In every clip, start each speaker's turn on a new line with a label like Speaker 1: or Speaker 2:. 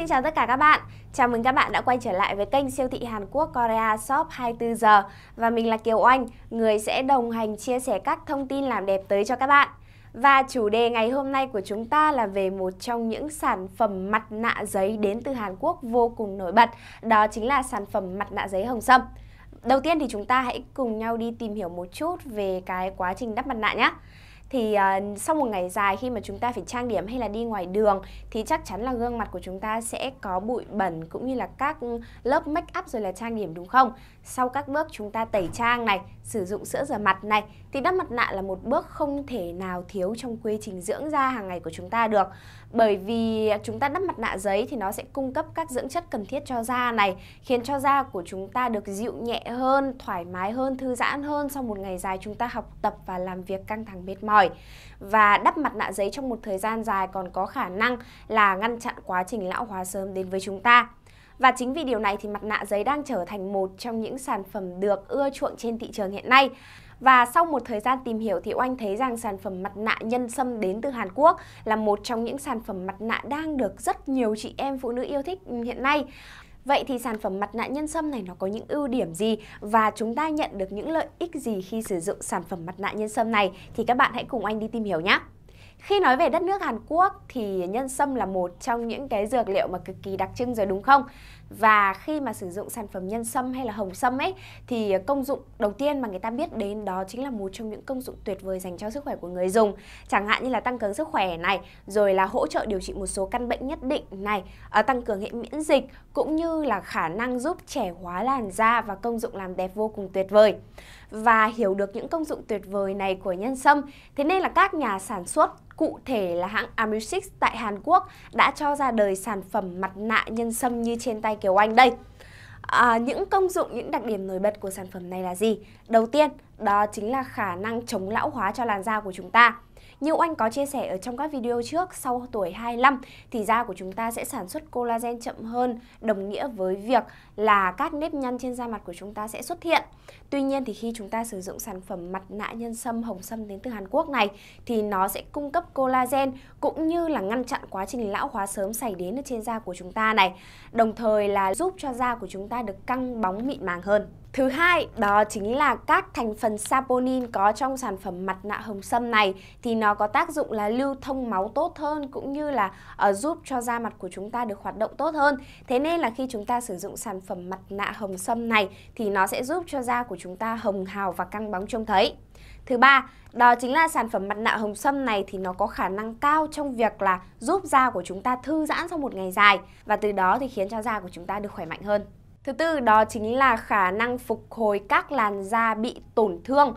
Speaker 1: xin chào tất cả các bạn. Chào mừng các bạn đã quay trở lại với kênh siêu thị Hàn Quốc Korea Shop 24 giờ và mình là Kiều Oanh, người sẽ đồng hành chia sẻ các thông tin làm đẹp tới cho các bạn. Và chủ đề ngày hôm nay của chúng ta là về một trong những sản phẩm mặt nạ giấy đến từ Hàn Quốc vô cùng nổi bật, đó chính là sản phẩm mặt nạ giấy hồng sâm. Đầu tiên thì chúng ta hãy cùng nhau đi tìm hiểu một chút về cái quá trình đắp mặt nạ nhé thì uh, sau một ngày dài khi mà chúng ta phải trang điểm hay là đi ngoài đường thì chắc chắn là gương mặt của chúng ta sẽ có bụi bẩn cũng như là các lớp make up rồi là trang điểm đúng không? Sau các bước chúng ta tẩy trang này, sử dụng sữa rửa mặt này thì đắp mặt nạ là một bước không thể nào thiếu trong quy trình dưỡng da hàng ngày của chúng ta được. Bởi vì chúng ta đắp mặt nạ giấy thì nó sẽ cung cấp các dưỡng chất cần thiết cho da này, khiến cho da của chúng ta được dịu nhẹ hơn, thoải mái hơn, thư giãn hơn sau một ngày dài chúng ta học tập và làm việc căng thẳng mệt mỏi. Và đắp mặt nạ giấy trong một thời gian dài còn có khả năng là ngăn chặn quá trình lão hóa sớm đến với chúng ta. Và chính vì điều này thì mặt nạ giấy đang trở thành một trong những sản phẩm được ưa chuộng trên thị trường hiện nay. Và sau một thời gian tìm hiểu thì Oanh thấy rằng sản phẩm mặt nạ nhân sâm đến từ Hàn Quốc là một trong những sản phẩm mặt nạ đang được rất nhiều chị em phụ nữ yêu thích hiện nay. Vậy thì sản phẩm mặt nạ nhân sâm này nó có những ưu điểm gì và chúng ta nhận được những lợi ích gì khi sử dụng sản phẩm mặt nạ nhân sâm này thì các bạn hãy cùng anh đi tìm hiểu nhé. Khi nói về đất nước Hàn Quốc thì nhân sâm là một trong những cái dược liệu mà cực kỳ đặc trưng rồi đúng không? Và khi mà sử dụng sản phẩm nhân sâm hay là hồng sâm ấy thì công dụng đầu tiên mà người ta biết đến đó chính là một trong những công dụng tuyệt vời dành cho sức khỏe của người dùng. Chẳng hạn như là tăng cường sức khỏe này, rồi là hỗ trợ điều trị một số căn bệnh nhất định này, à, tăng cường hệ miễn dịch cũng như là khả năng giúp trẻ hóa làn da và công dụng làm đẹp vô cùng tuyệt vời. Và hiểu được những công dụng tuyệt vời này của nhân sâm, thế nên là các nhà sản xuất Cụ thể là hãng Amrysix tại Hàn Quốc đã cho ra đời sản phẩm mặt nạ nhân sâm như trên tay Kiều Anh đây. À, những công dụng, những đặc điểm nổi bật của sản phẩm này là gì? Đầu tiên, đó chính là khả năng chống lão hóa cho làn da của chúng ta. Như anh có chia sẻ ở trong các video trước, sau tuổi 25 thì da của chúng ta sẽ sản xuất collagen chậm hơn, đồng nghĩa với việc là các nếp nhăn trên da mặt của chúng ta sẽ xuất hiện. Tuy nhiên thì khi chúng ta sử dụng sản phẩm mặt nạ nhân sâm hồng sâm đến từ Hàn Quốc này thì nó sẽ cung cấp collagen cũng như là ngăn chặn quá trình lão hóa sớm xảy đến ở trên da của chúng ta này, đồng thời là giúp cho da của chúng ta được căng bóng mịn màng hơn. Thứ hai, đó chính là các thành phần saponin có trong sản phẩm mặt nạ hồng sâm này thì nó có tác dụng là lưu thông máu tốt hơn cũng như là uh, giúp cho da mặt của chúng ta được hoạt động tốt hơn. Thế nên là khi chúng ta sử dụng sản phẩm mặt nạ hồng sâm này thì nó sẽ giúp cho da của chúng ta hồng hào và căng bóng trông thấy. Thứ ba, đó chính là sản phẩm mặt nạ hồng sâm này thì nó có khả năng cao trong việc là giúp da của chúng ta thư giãn sau một ngày dài và từ đó thì khiến cho da của chúng ta được khỏe mạnh hơn. Thứ tư đó chính là khả năng phục hồi các làn da bị tổn thương.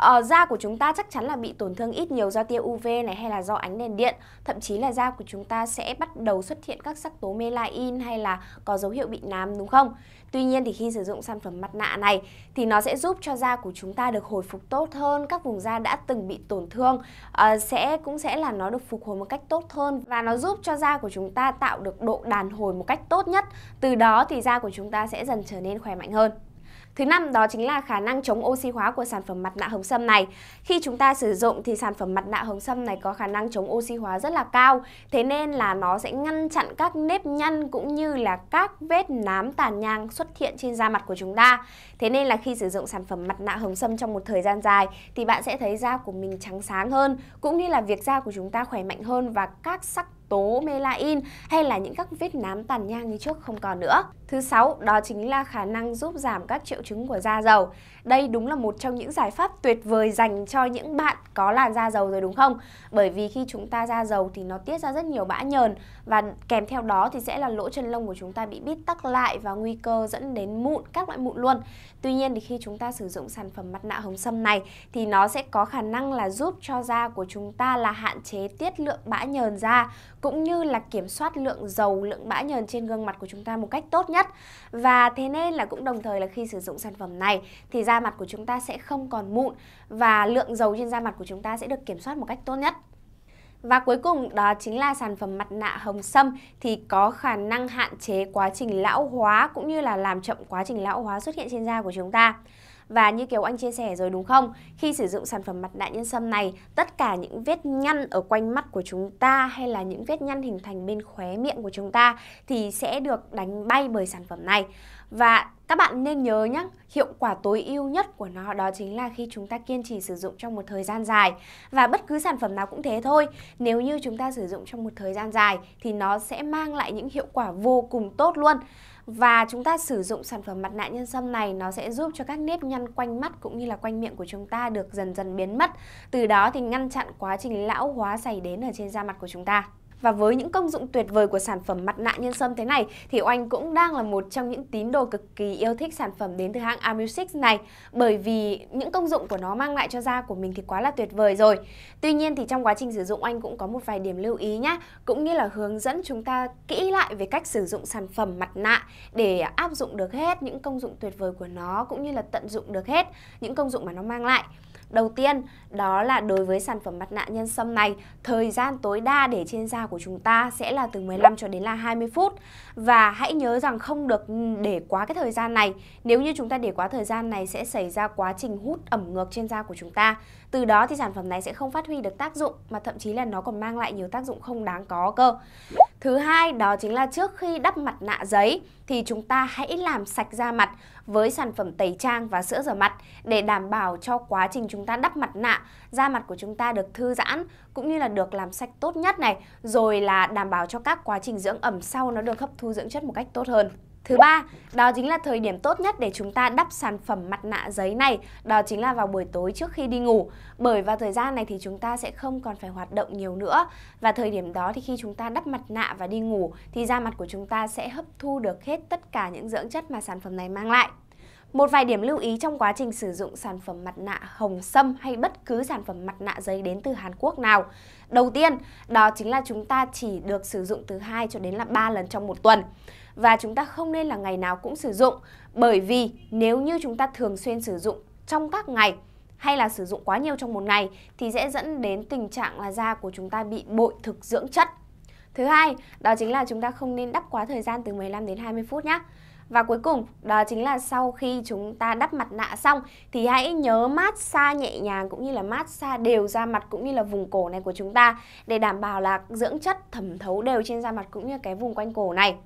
Speaker 1: Ờ, da của chúng ta chắc chắn là bị tổn thương ít nhiều do tia UV này hay là do ánh đèn điện. Thậm chí là da của chúng ta sẽ bắt đầu xuất hiện các sắc tố melanin hay là có dấu hiệu bị nám đúng không? Tuy nhiên thì khi sử dụng sản phẩm mặt nạ này thì nó sẽ giúp cho da của chúng ta được hồi phục tốt hơn, các vùng da đã từng bị tổn thương uh, sẽ cũng sẽ là nó được phục hồi một cách tốt hơn và nó giúp cho da của chúng ta tạo được độ đàn hồi một cách tốt nhất. Từ đó thì da của chúng ta sẽ dần trở nên khỏe mạnh hơn. Thứ năm đó chính là khả năng chống oxy hóa của sản phẩm mặt nạ hồng sâm này. Khi chúng ta sử dụng thì sản phẩm mặt nạ hồng sâm này có khả năng chống oxy hóa rất là cao, thế nên là nó sẽ ngăn chặn các nếp nhăn cũng như là các vết nám tàn nhang xuất hiện trên da mặt của chúng ta. Thế nên là khi sử dụng sản phẩm mặt nạ hồng sâm trong một thời gian dài thì bạn sẽ thấy da của mình trắng sáng hơn, cũng như là việc da của chúng ta khỏe mạnh hơn và các sắc tố melain hay là những các vết nám tàn nhang như trước không còn nữa. Thứ sáu, đó chính là khả năng giúp giảm các triệu chứng của da dầu. Đây đúng là một trong những giải pháp tuyệt vời dành cho những bạn có làn da dầu rồi đúng không? Bởi vì khi chúng ta da dầu thì nó tiết ra rất nhiều bã nhờn và kèm theo đó thì sẽ là lỗ chân lông của chúng ta bị bít tắc lại và nguy cơ dẫn đến mụn, các loại mụn luôn. Tuy nhiên thì khi chúng ta sử dụng sản phẩm mặt nạ hồng sâm này thì nó sẽ có khả năng là giúp cho da của chúng ta là hạn chế tiết lượng bã nhờn ra cũng như là kiểm soát lượng dầu, lượng bã nhờn trên gương mặt của chúng ta một cách tốt nhất. Và thế nên là cũng đồng thời là khi sử dụng sản phẩm này thì da mặt của chúng ta sẽ không còn mụn và lượng dầu trên da mặt của chúng ta sẽ được kiểm soát một cách tốt nhất. Và cuối cùng đó chính là sản phẩm mặt nạ hồng sâm thì có khả năng hạn chế quá trình lão hóa cũng như là làm chậm quá trình lão hóa xuất hiện trên da của chúng ta. Và như kiểu Anh chia sẻ rồi đúng không? Khi sử dụng sản phẩm mặt nạ nhân sâm này, tất cả những vết nhăn ở quanh mắt của chúng ta hay là những vết nhăn hình thành bên khóe miệng của chúng ta thì sẽ được đánh bay bởi sản phẩm này. Và các bạn nên nhớ nhé, hiệu quả tối ưu nhất của nó đó chính là khi chúng ta kiên trì sử dụng trong một thời gian dài. Và bất cứ sản phẩm nào cũng thế thôi, nếu như chúng ta sử dụng trong một thời gian dài thì nó sẽ mang lại những hiệu quả vô cùng tốt luôn. Và chúng ta sử dụng sản phẩm mặt nạ nhân sâm này nó sẽ giúp cho các nếp nhăn quanh mắt cũng như là quanh miệng của chúng ta được dần dần biến mất. Từ đó thì ngăn chặn quá trình lão hóa xảy đến ở trên da mặt của chúng ta. Và với những công dụng tuyệt vời của sản phẩm mặt nạ nhân sâm thế này thì Oanh cũng đang là một trong những tín đồ cực kỳ yêu thích sản phẩm đến từ hãng Amusix này bởi vì những công dụng của nó mang lại cho da của mình thì quá là tuyệt vời rồi. Tuy nhiên thì trong quá trình sử dụng Oanh cũng có một vài điểm lưu ý nhá, cũng như là hướng dẫn chúng ta kỹ lại về cách sử dụng sản phẩm mặt nạ để áp dụng được hết những công dụng tuyệt vời của nó cũng như là tận dụng được hết những công dụng mà nó mang lại. Đầu tiên, đó là đối với sản phẩm mặt nạ nhân sâm này, thời gian tối đa để trên da của chúng ta sẽ là từ 15 cho đến là 20 phút và hãy nhớ rằng không được để quá cái thời gian này. Nếu như chúng ta để quá thời gian này sẽ xảy ra quá trình hút ẩm ngược trên da của chúng ta. Từ đó thì sản phẩm này sẽ không phát huy được tác dụng mà thậm chí là nó còn mang lại nhiều tác dụng không đáng có cơ. Thứ hai đó chính là trước khi đắp mặt nạ giấy thì chúng ta hãy làm sạch da mặt với sản phẩm tẩy trang và sữa rửa mặt để đảm bảo cho quá trình chúng ta đắp mặt nạ, da mặt của chúng ta được thư giãn cũng như là được làm sạch tốt nhất này, rồi là đảm bảo cho các quá trình dưỡng ẩm sau nó được hấp thu dưỡng chất một cách tốt hơn. Thứ ba, đó chính là thời điểm tốt nhất để chúng ta đắp sản phẩm mặt nạ giấy này, đó chính là vào buổi tối trước khi đi ngủ. Bởi vào thời gian này thì chúng ta sẽ không còn phải hoạt động nhiều nữa và thời điểm đó thì khi chúng ta đắp mặt nạ và đi ngủ thì da mặt của chúng ta sẽ hấp thu được hết tất cả những dưỡng chất mà sản phẩm này mang lại. Một vài điểm lưu ý trong quá trình sử dụng sản phẩm mặt nạ hồng sâm hay bất cứ sản phẩm mặt nạ giấy đến từ Hàn Quốc nào. Đầu tiên, đó chính là chúng ta chỉ được sử dụng từ 2 cho đến là 3 lần trong một tuần và chúng ta không nên là ngày nào cũng sử dụng bởi vì nếu như chúng ta thường xuyên sử dụng trong các ngày hay là sử dụng quá nhiều trong một ngày thì sẽ dẫn đến tình trạng là da của chúng ta bị bội thực dưỡng chất. Thứ hai, đó chính là chúng ta không nên đắp quá thời gian từ 15 đến 20 phút nhé. Và cuối cùng, đó chính là sau khi chúng ta đắp mặt nạ xong thì hãy nhớ mát xa nhẹ nhàng cũng như là mát xa đều da mặt cũng như là vùng cổ này của chúng ta để đảm bảo là dưỡng chất thẩm thấu đều trên da mặt cũng như cái vùng quanh cổ này.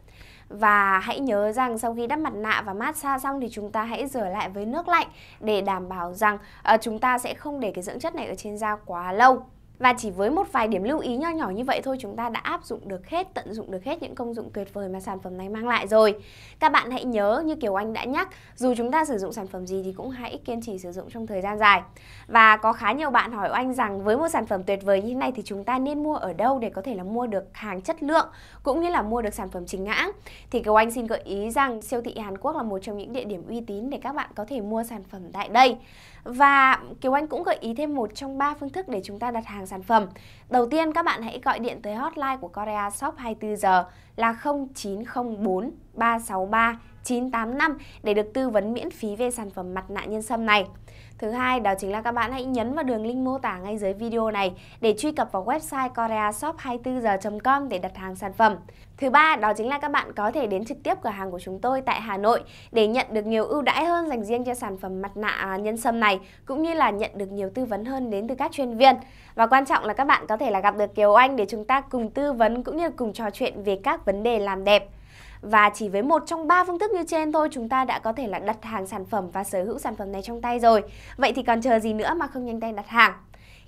Speaker 1: Và hãy nhớ rằng sau khi đắp mặt nạ và massage xong thì chúng ta hãy rửa lại với nước lạnh để đảm bảo rằng ờ, chúng ta sẽ không để cái dưỡng chất này ở trên da quá lâu. Và chỉ với một vài điểm lưu ý nho nhỏ như vậy thôi chúng ta đã áp dụng được hết, tận dụng được hết những công dụng tuyệt vời mà sản phẩm này mang lại rồi. Các bạn hãy nhớ như kiểu Anh đã nhắc, dù chúng ta sử dụng sản phẩm gì thì cũng hãy kiên trì sử dụng trong thời gian dài. Và có khá nhiều bạn hỏi Oanh rằng với một sản phẩm tuyệt vời như thế này thì chúng ta nên mua ở đâu để có thể là mua được hàng chất lượng cũng như là mua được sản phẩm chính hãng. Thì kiểu Anh xin gợi ý rằng siêu thị Hàn Quốc là một trong những địa điểm uy tín để các bạn có thể mua sản phẩm tại đây. Và kiểu Anh cũng gợi ý thêm một trong ba phương thức để chúng ta đặt hàng sản phẩm. Đầu tiên các bạn hãy gọi điện tới hotline của Korea Shop 24 giờ là 0904 363 985 để được tư vấn miễn phí về sản phẩm mặt nạ nhân sâm này. Thứ hai đó chính là các bạn hãy nhấn vào đường link mô tả ngay dưới video này để truy cập vào website koreashop 24 h com để đặt hàng sản phẩm. Thứ ba đó chính là các bạn có thể đến trực tiếp cửa hàng của chúng tôi tại Hà Nội để nhận được nhiều ưu đãi hơn dành riêng cho sản phẩm mặt nạ à, nhân sâm này cũng như là nhận được nhiều tư vấn hơn đến từ các chuyên viên. Và quan trọng là các bạn có thể là gặp được Kiều Anh để chúng ta cùng tư vấn cũng như cùng trò chuyện về các vấn đề làm đẹp. Và chỉ với một trong ba phương thức như trên thôi chúng ta đã có thể là đặt hàng sản phẩm và sở hữu sản phẩm này trong tay rồi. Vậy thì còn chờ gì nữa mà không nhanh tay đặt hàng?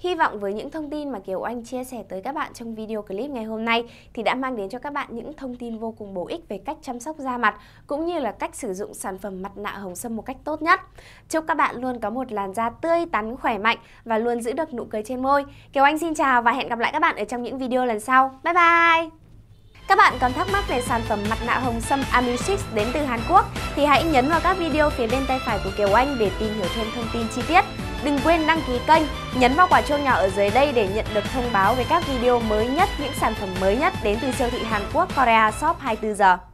Speaker 1: Hy vọng với những thông tin mà Kiều Anh chia sẻ tới các bạn trong video clip ngày hôm nay thì đã mang đến cho các bạn những thông tin vô cùng bổ ích về cách chăm sóc da mặt cũng như là cách sử dụng sản phẩm mặt nạ hồng sâm một cách tốt nhất. Chúc các bạn luôn có một làn da tươi tắn, khỏe mạnh và luôn giữ được nụ cười trên môi. Kiều Anh xin chào và hẹn gặp lại các bạn ở trong những video lần sau. Bye bye! Các bạn còn thắc mắc về sản phẩm mặt nạ hồng sâm Amusix đến từ Hàn Quốc thì hãy nhấn vào các video phía bên tay phải của Kiều Anh để tìm hiểu thêm thông tin chi tiết. Đừng quên đăng ký kênh, nhấn vào quả chuông nhỏ ở dưới đây để nhận được thông báo về các video mới nhất, những sản phẩm mới nhất đến từ siêu thị Hàn Quốc Korea Shop 24 giờ.